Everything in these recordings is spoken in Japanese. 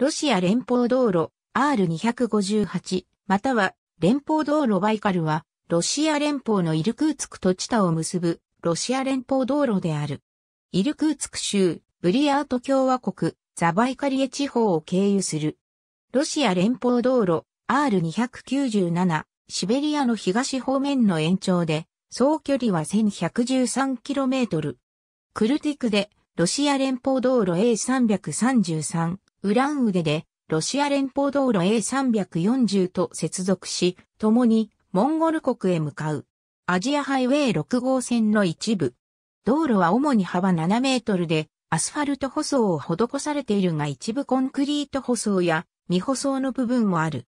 ロシア連邦道路 R258 または連邦道路バイカルはロシア連邦のイルクーツクとチタを結ぶロシア連邦道路である。イルクーツク州ブリヤート共和国ザバイカリエ地方を経由する。ロシア連邦道路 R297 シベリアの東方面の延長で総距離は 1113km。クルティクでロシア連邦道路 A333 ウランウで、ロシア連邦道路 A340 と接続し、共に、モンゴル国へ向かう。アジアハイウェイ6号線の一部。道路は主に幅7メートルで、アスファルト舗装を施されているが一部コンクリート舗装や未舗装の部分もある。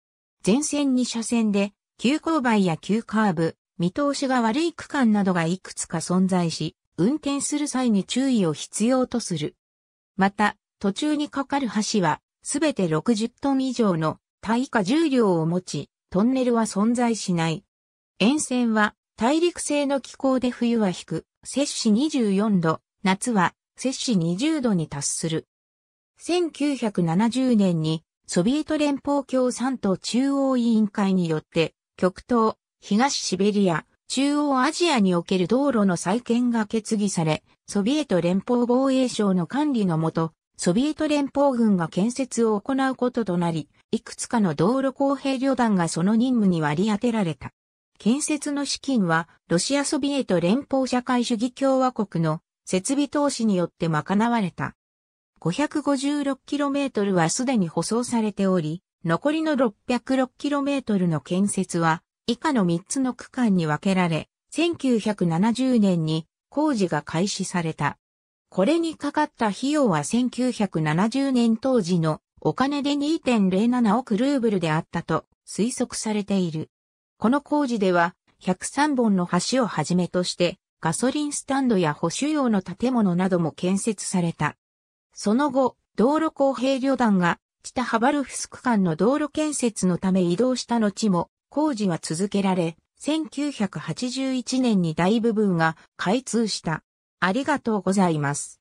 前線2車線で、急勾配や急カーブ、見通しが悪い区間などがいくつか存在し、運転する際に注意を必要とする。また、途中に架かる橋は、すべて60トン以上の耐火重量を持ち、トンネルは存在しない。沿線は大陸性の気候で冬は低く、摂氏24度、夏は摂氏20度に達する。1970年にソビエト連邦共産党中央委員会によって極東、東シベリア、中央アジアにおける道路の再建が決議され、ソビエト連邦防衛省の管理のもと、ソビエト連邦軍が建設を行うこととなり、いくつかの道路公平旅団がその任務に割り当てられた。建設の資金は、ロシアソビエト連邦社会主義共和国の設備投資によって賄われた。556km はすでに舗装されており、残りの 606km の建設は、以下の3つの区間に分けられ、1970年に工事が開始された。これにかかった費用は1970年当時のお金で2.07億ルーブルであったと推測されている。この工事では103本の橋をはじめとしてガソリンスタンドや保守用の建物なども建設された。その後、道路公平旅団がチタハバルフスク間の道路建設のため移動した後も工事は続けられ、1981年に大部分が開通した。ありがとうございます。